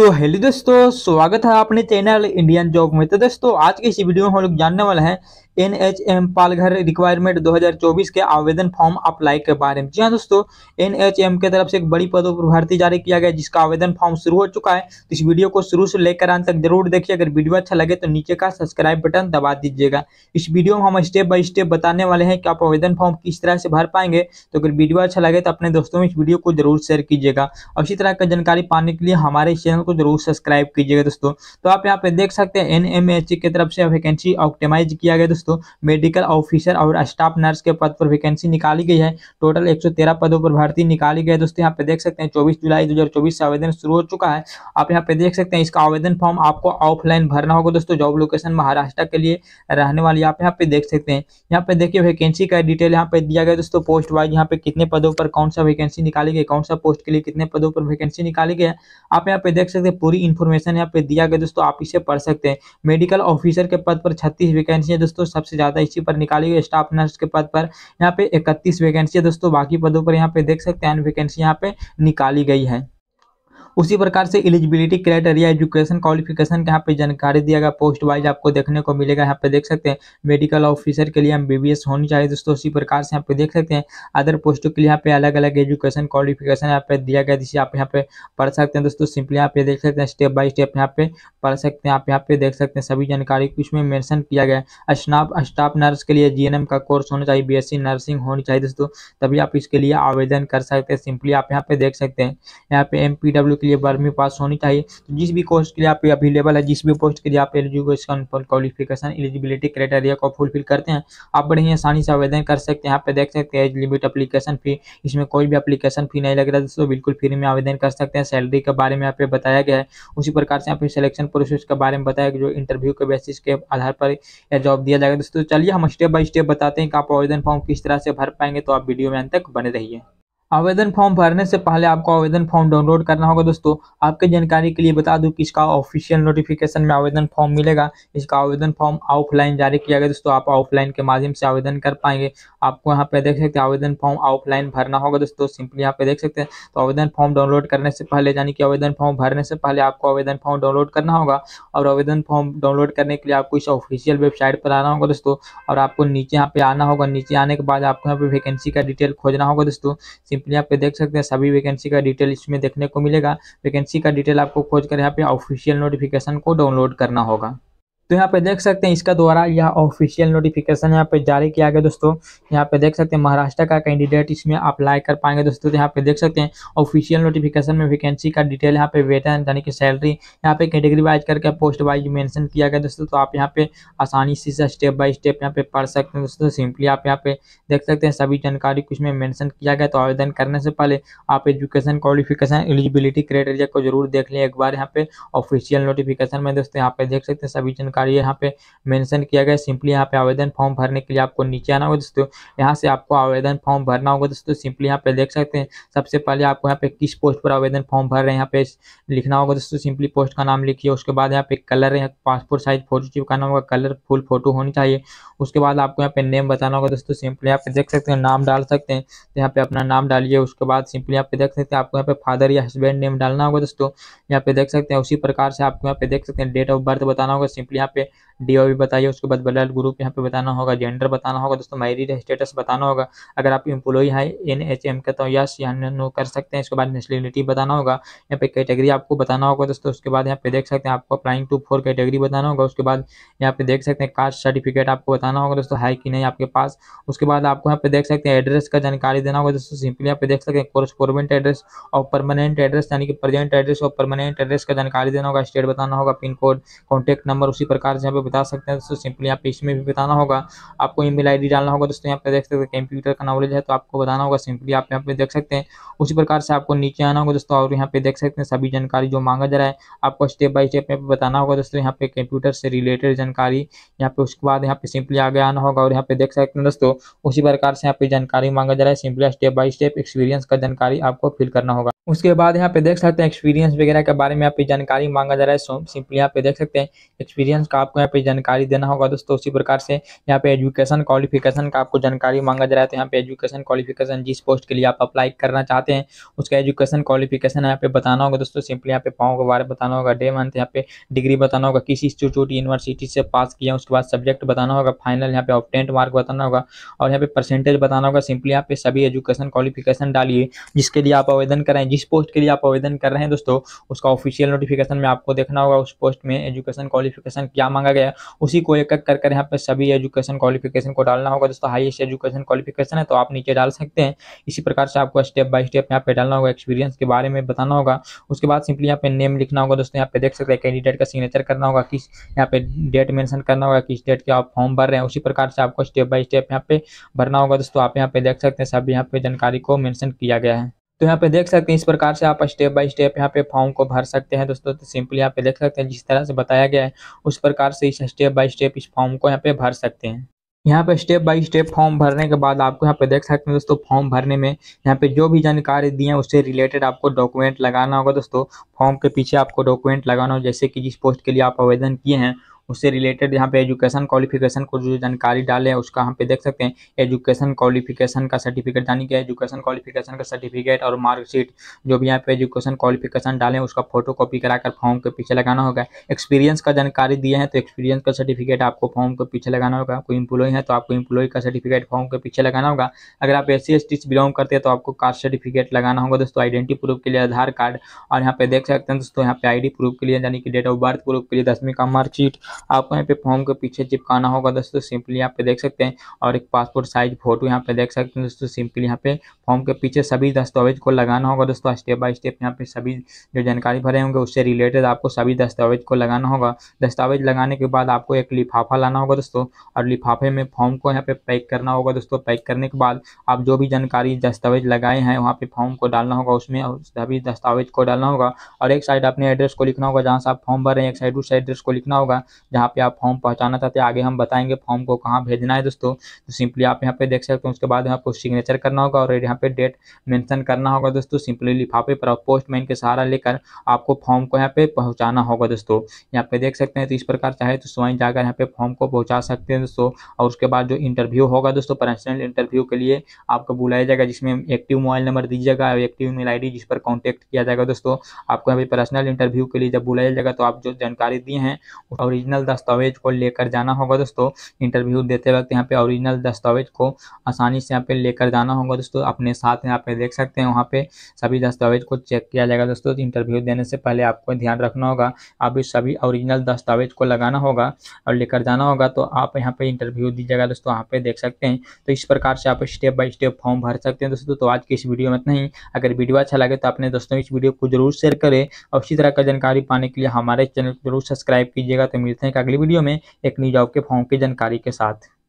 तो हेलो दोस्तों स्वागत है अपने चैनल इंडियन जॉब में तो दोस्तों आज के इस वीडियो में हम लोग जानने वाले हैं N H M Palghar requirement 2024 के आवेदन फॉर्म अप्लाई के बारे में जी हाँ दोस्तों एन एच एम के तरफ से एक बड़ी पदों पर भर्ती जारी किया गया जिसका आवेदन फॉर्म शुरू हो चुका है तो इस वीडियो को शुरू से लेकर अंत तक जरूर देखिए अगर वीडियो अच्छा लगे तो नीचे का सब्सक्राइब बटन दबा दीजिएगा इस वीडियो में हम स्टेप बाई स्टेप बताने वाले हैं कि आप आवेदन फॉर्म किस तरह से भर पाएंगे तो अगर वीडियो अच्छा लगे तो अपने दोस्तों में इस वीडियो को जरूर शेयर कीजिएगा और इसी तरह का जानकारी पाने के लिए हमारे चैनल को जरूर सब्सक्राइब कीजिएगा दोस्तों तो आप यहाँ पे देख सकते हैं एन की तरफ से वैकेंसी ऑप्टिमाइज किया गया दोस्तों मेडिकल ऑफिसर और स्टाफ नर्स के पद पर वैकेंसी निकाली गई है टोटल एक पदों पर भर्ती निकाली गई है दोस्तों यहाँ पे देख सकते हैं चौबीस जुलाई दो से आवेदन शुरू हो चुका है आप यहाँ पे देख सकते हैं इसका आवेदन फॉर्म आपको ऑफलाइन भरना होगा दोस्तों जॉब लोकेशन महाराष्ट्र के लिए रहने वाली आप यहाँ पे देख सकते हैं यहाँ पे देखिए वैकेंसी का डिटेल यहाँ पे दिया गया दोस्तों पोस्ट वाइज यहाँ पे कितने पदों पर कौन सा वैकेंसी निकाली गई कौन सा पोस्ट के लिए कितने पदों पर वैकेंसी निकाली गई आप यहाँ पे देख सकते हैं पूरी इन्फॉर्मेशन यहाँ पे दिया गया दोस्तों आप इसे पढ़ सकते हैं मेडिकल ऑफिसर के पद पर छत्तीस वैकेंसी है दोस्तों सबसे ज़्यादा इसी पर निकाली गई स्टाफ नर्स के पद पर यहाँ पे इकतीस वैकेंसी है दोस्तों बाकी पदों पर यहाँ पे देख सकते हैं वैकेंसी यहाँ पे निकाली गई है उसी प्रकार से एलिजिबिलिटी क्राइटेरिया एजुकेशन क्वालिफिकेशन के यहाँ पे जानकारी दिया गया पोस्ट वाइज आपको देखने को मिलेगा यहाँ पे देख सकते हैं मेडिकल ऑफिसर के लिए एम होनी चाहिए दोस्तों उसी प्रकार से यहाँ पे देख सकते हैं अदर पोस्टों के लिए यहाँ पे अलग अलग एजुकेशन क्वालिफिकेशन यहाँ पे दिया गया जिसे आप यहाँ पे पढ़ सकते हैं दोस्तों सिंपली यहाँ पे देख सकते हैं स्टेप बाई स्टेप यहाँ पे पढ़ सकते हैं आप यहाँ पे देख सकते हैं सभी जानकारी को इसमें मैंशन किया गया स्टाफ स्टाफ नर्स के लिए जी का कोर्स होना चाहिए बी नर्सिंग होनी चाहिए दोस्तों तभी आप इसके लिए आवेदन कर सकते हैं सिंपली आप यहाँ पे देख सकते हैं यहाँ पे एम के लिए बारहवीं पास होनी चाहिए तो जिस भी कोर्स के लिए आप अवेलेबल है जिस भी पोस्ट के लिए आप एजुकेशन क्वालिफिकेशन एलिजिबिलिटी क्राइटेरिया को फुलफिल करते हैं आप बड़े ही आसानी से आवेदन कर सकते हैं यहाँ पे देख सकते हैं एज लिमिट अपलीकेशन फी इसमें कोई भी अपलीकेशन फी नहीं लग रहा दोस्तों बिल्कुल फ्री में आवेदन कर सकते हैं सैलरी के बारे में यहाँ पे बताया गया है उसी प्रकार से यहाँ पे सिलेक्शन प्रोसेस के बारे में बताया गया जो इंटरव्यू के बेसिस के आधार पर यह जॉब दिया जाएगा दोस्तों चलिए हम स्टेप बाय स्टेप बताते हैं कि आप आवेदन फॉर्म किस तरह से भर पाएंगे तो आप वीडियो में अंत तक बने रहिए आवेदन फॉर्म भरने से पहले आपको आवेदन फॉर्म डाउनलोड करना होगा दोस्तों आपके जानकारी के लिए बता दूं कि इसका ऑफिशियल नोटिफिकेशन में आवेदन फॉर्म मिलेगा इसका आवेदन फॉर्म ऑफलाइन जारी किया गया दोस्तों आप ऑफलाइन के माध्यम से आवेदन कर पाएंगे आपको यहाँ पे देख सकते हैं आवेदन फॉर्म ऑफलाइन भरना होगा दोस्तों सिंपली यहाँ पे देख सकते हैं तो आवेदन फॉर्म डाउनलोड करने से पहले यानी कि आवेदन फॉर्म भरने से पहले आपको आवेदन फॉर्म डाउनलोड करना होगा और आवेदन फॉर्म डाउनलोड करने के लिए आपको इस ऑफिशियल वेबसाइट पर आना होगा दोस्तों और आपको नीचे यहाँ पे आना होगा नीचे आने के बाद आपको यहाँ पे वैकेंसी का डिटेल खोजना होगा दोस्तों यहाँ पे देख सकते हैं सभी वैकेंसी का डिटेल इसमें देखने को मिलेगा वैकेंसी का डिटेल आपको खोज कर यहाँ पे ऑफिशियल नोटिफिकेशन को डाउनलोड करना होगा तो यहाँ पे देख सकते हैं इसका द्वारा यह ऑफिशियल नोटिफिकेशन यहाँ पे जारी किया गया दोस्तों यहाँ पे देख सकते हैं महाराष्ट्र का कैंडिडेट इसमें अप्लाई कर पाएंगे दोस्तों यहाँ पे देख सकते हैं ऑफिशियल नोटिफिकेशन में वैकेंसी का डिटेल यहाँ पे वेतन यानी कि सैलरी यहाँ पे कैटेगरी वाइज करके पोस्ट वाइज मैंशन किया गया दोस्तों तो आप यहाँ पे आसानी से स्टेप बाई स्टेप यहाँ पे पढ़ सकते हैं दोस्तों सिंपली आप यहाँ पे देख सकते हैं सभी जानकारी कुछ में मैंशन किया गया तो आवेदन करने से पहले आप एजुकेशन क्वालिफिकेशन एलिजिबिलिटी क्राइटेरिया को जरूर देख लें एक बार यहाँ पे ऑफिशियल नोटिफिकेशन में दोस्तों यहाँ पे देख सकते हैं सभी जानकारी जानकारी यहाँ पे मेंशन किया गया है सिंपली यहाँ पे आवेदन फॉर्म भरने के लिए आपको नीचे आना होगा दोस्तों यहाँ से आपको आवेदन फॉर्म भरना होगा दोस्तों सिंपली यहाँ पे देख सकते हैं सबसे पहले आपको यहाँ पे किस पोस्ट पर आवेदन फॉर्म भर रहे हैं यहाँ पे लिखना होगा दोस्तों सिंपली पोस्ट का नाम लिखिए उसके बाद यहाँ पे कलर यहाँ पासपोर्ट साइज फोटो चिपकाना होगा कलर फुल फोटो होनी चाहिए उसके बाद आपको यहाँ पे नेम बताना होगा दोस्तों सिंपली यहाँ पे देख सकते हैं नाम डाल सकते हैं तो यहाँ पे अपना नाम डालिए उसके बाद सिंपली यहाँ पे देख सकते हैं आपको यहाँ पे फादर या हस्बैंड नेम डालना होगा दोस्तों यहाँ पे देख सकते हैं उसी प्रकार से आपको यहाँ पे देख सकते हैं डेट ऑफ बर्थ बताना होगा सिंपली यहाँ पे डी ओ बताइए उसके बाद ब्लड ग्रुप यहाँ पे बताना होगा जेंडर बताना होगा दोस्तों मैरी स्टेटस बताना होगा अगर आप इम्प्लॉई हैं एन एच एम का तो यस या नो कर सकते हैं इसके बाद नेशनलिटी बताना होगा यहाँ पे कैटेगरी आपको बताना होगा दोस्तों उसके बाद यहाँ पे देख सकते हैं आपको अपलाइंग टू फोर कैटेगरी बताना होगा उसके बाद यहाँ पे देख सकते हैं कास्ट सर्टिफिकेट आपको बताना होगा दोस्तों है कि नहीं आपके पास उसके बाद आपको यहाँ पे देख सकते हैं एड्रेस का जानकारी देना होगा दोस्तों सिंपली यहाँ पे देख सकते हैं कोरस्पोर्मेंट एड्रेस और परमानेंट एड्रेस यानी कि प्रेजेंट एड्रेस और परमानेंट एड्रेस का जानकारी देना होगा स्टेट बताना होगा पिन कोड कॉन्टैक्ट नंबर उसी पर प्रकार से यहाँ पे बता सकते हैं दोस्तों सिंपली यहाँ पे इसमें भी बताना होगा आपको ईमेल आईडी डालना होगा दोस्तों यहाँ पे देख सकते हैं कंप्यूटर का नॉलेज है तो आपको बताना होगा सिंपली आप यहाँ पे देख सकते हैं उसी प्रकार से आपको नीचे आना होगा दोस्तों और यहाँ पे देख सकते हैं सभी जानकारी जो मांगा जा रहा है आपको स्टेप बाई स्टेप यहाँ पे बताना होगा दोस्तों यहाँ पे कंप्यूटर से रिलेटेड जानकारी यहाँ पे उसके बाद यहाँ पे सिंपली आगे आना होगा और यहाँ पे देख सकते हैं दोस्तों उसी प्रकार से यहाँ पे जानकारी मांगा जा रहा है simply step by step experience का जानकारी आपको फिल करना होगा उसके बाद यहाँ पे देख सकते हैं एक्सपीरियंस वगैरह के बारे में यहाँ पे जानकारी मांगा जा रहा है सिंपली यहाँ पे देख सकते हैं एक्सपीरियंस क्वालिफिकेशन का आपको यहाँ पे जानकारी देना होगा दोस्तों उसी प्रकार से यहाँ पे एजुकेशन क्वालिफिकेशन का आपको जानकारी मांगा जा रहा है तो यहाँ पे एजुकेशन क्वालिफिकेशन जिस पोस्ट के लिए आप अप्लाई करना चाहते हैं उसका एजुकेशन क्वालिफिकेशन यहाँ पे बताना होगा दोस्तों सिंपली यहाँ पे पाओ के बारे में बताना होगा डे मंथ यहाँ पे डिग्री बताना होगा किस इंस्टीट्यूट यूनिवर्सिटी से पास किया उसके बाद सब्जेक्ट बताना होगा फाइनल यहाँ पे ऑप्टेंट मार्क बताना होगा और यहाँ पे परसेंटेज बताना होगा सिंपली यहाँ पे सभी एजुकेशन क्वालिफिकेशन डालिए जिसके लिए आप आवेदन कर रहे हैं जिस पोस्ट के लिए आप आवेदन कर रहे हैं दोस्तों उसका ऑफिशियल नोटिफिकेशन में आपको देखना होगा उस पोस्ट में एजुकेशन क्वालिफिकेशन क्या मांगा गया उसी को एक एक कर कर यहाँ पे सभी एजुकेशन क्वालिफिकेशन को डालना होगा दोस्तों हाईएस्ट एजुकेशन क्वालिफिकेशन है तो आप नीचे डाल सकते हैं इसी प्रकार से आपको स्टेप बाय स्टेप यहाँ पे डालना होगा एक्सपीरियंस के बारे में बताना होगा उसके बाद सिंपली यहाँ पे नेम लिखना होगा दोस्तों यहाँ पे देख सकते हैं कैंडिडेट का सिग्नेचर करना होगा किस यहाँ पे डेट मेंशन करना होगा किस डेट के आप फॉर्म भर रहे हैं उसी प्रकार से आपको स्टेप बाय स्टेप यहाँ पे भरना होगा दोस्तों आप यहाँ पे देख सकते हैं सभी यहाँ पे जानकारी को मेंशन किया गया है तो यहाँ पे देख सकते हैं इस प्रकार से आप स्टेप बाय स्टेप यहाँ पे फॉर्म को भर सकते हैं दोस्तों तो सिंपली यहाँ पे देख सकते हैं जिस तरह से बताया गया है उस प्रकार से इस स्टेप बाय स्टेप इस फॉर्म को यहाँ पे भर सकते हैं यहाँ पे स्टेप बाय स्टेप फॉर्म भरने के बाद आपको यहाँ पे देख सकते हैं दोस्तों फॉर्म भरने में यहाँ पे जो भी जानकारी दी है उससे रिलेटेड आपको डॉक्यूमेंट लगाना होगा दोस्तों फॉर्म के पीछे आपको डॉक्यूमेंट लगाना होगा जैसे कि जिस पोस्ट के लिए आप आवेदन किए हैं उससे रिलेटेड यहाँ पे एजुकेशन क्वालिफिकेशन को जो जानकारी डाले उसका हम पे देख सकते हैं एजुकेशन क्वालिफिकेशन का सर्टिफिकेट यानी कि एजुकेशन क्वालिफिकेशन का सर्टिफिकेट और मार्कशीट जो भी यहाँ पे एजुकेशन क्वालिफिकेशन हैं उसका फोटो कॉपी कराकर फॉर्म के पीछे लगाना होगा एक्सपीरियंस का जानकारी दिए हैं तो एक्सपीरियंस का सर्टिफिकेट आपको फॉर्म के पीछे लगाना होगा कोई इम्प्लॉय है तो आपको इंप्लॉई का सर्टिफिकेट फॉर्म के पीछे लगाना होगा अगर आप एस सी एस टी से बिलोंग करते हैं तो आपको कास्ट सर्टिफिकेट लगाना होगा दोस्तों आइडेंटी प्रूफ के लिए आधार कार्ड और यहाँ पे देख सकते हैं दोस्तों यहाँ पे आई प्रूफ के लिए यानी कि डेट ऑफ बर्थ प्रूफ के लिए दसवीं का मार्कशीट आपको यहाँ पे फॉर्म के पीछे चिपकाना होगा दोस्तों सिंपली यहाँ पे देख सकते हैं और एक पासपोर्ट साइज फोटो यहाँ पे देख सकते हैं दोस्तों सिंपली यहाँ पे फॉर्म के पीछे सभी दस्तावेज को लगाना होगा दोस्तों स्टेप बाय स्टेप यहाँ पे सभी जो जानकारी भरे होंगे उससे रिलेटेड आपको सभी दस्तावेज को लगाना होगा दस्तावेज लगाने के बाद आपको एक लिफाफा लाना होगा दोस्तों और लिफाफे में फॉर्म को यहाँ पे पैक करना होगा दोस्तों पैक करने के बाद आप जो भी जानकारी दस्तावेज लगाए हैं वहाँ पे फॉर्म को डालना होगा उसमें सभी दस्तावेज को डालना होगा और एक साइड अपने एड्रेस को लिखना होगा जहाँ से आप फॉर्म भर रहे हैं एक साइड उस एड्रेस को लिखना होगा जहाँ पे आप फॉर्म पहुँचाना चाहते हैं आगे हम बताएंगे फॉर्म को कहाँ भेजना है दोस्तों तो सिंपली आप यहाँ पे देख सकते हैं उसके बाद यहाँ आपको सिग्नेचर करना होगा और यहाँ पे डेट मेंशन करना होगा दोस्तों सिंपली लिफाफे पर पोस्टमैन के सहारा लेकर आपको फॉर्म को यहाँ पे पहुँचाना होगा दोस्तों यहाँ पे देख सकते हैं तो इस प्रकार चाहे तो स्वयं जाकर यहाँ पे फॉर्म को पहुँचा सकते हैं दोस्तों और उसके बाद जो इंटरव्यू होगा दोस्तों पर्सनल इंटरव्यू के लिए आपको बुलाया जाएगा जिसमें एक्टिव मोबाइल नंबर दीजिएगा एक्टिव ईमेल आई जिस पर कॉन्टेक्ट किया जाएगा दोस्तों आपको यहाँ पे पर्सनल इंटरव्यू के लिए जब बुलाया जाएगा तो आप जो जानकारी दिए हैं ओरिजिनल दस्तावेज को लेकर जाना होगा दोस्तों इंटरव्यू देते वक्त यहाँ पे ओरिजिनल दस्तावेज को आसानी से यहाँ पे लेकर जाना होगा दोस्तों अपने अपने साथ यहाँ पे देख सकते हैं वहाँ पे सभी दस्तावेज को चेक किया जाएगा दोस्तों इंटरव्यू देने से पहले आपको ध्यान रखना होगा आप इस सभी ओरिजिनल दस्तावेज को लगाना होगा और लेकर जाना होगा तो आप यहाँ पे इंटरव्यू दीजिएगा दोस्तों वहाँ पे देख सकते हैं तो इस प्रकार से आप स्टेप बाय स्टेप फॉर्म भर सकते हैं दोस्तों तो आज की इस वीडियो में नहीं अगर वीडियो अच्छा लगे तो अपने दोस्तों इस वीडियो को जरूर शेयर करें और इसी तरह का जानकारी पाने के लिए हमारे चैनल को जरूर सब्सक्राइब कीजिएगा तो मिलते हैं अगली वीडियो में एक न्यू जॉब के फॉर्म की जानकारी के साथ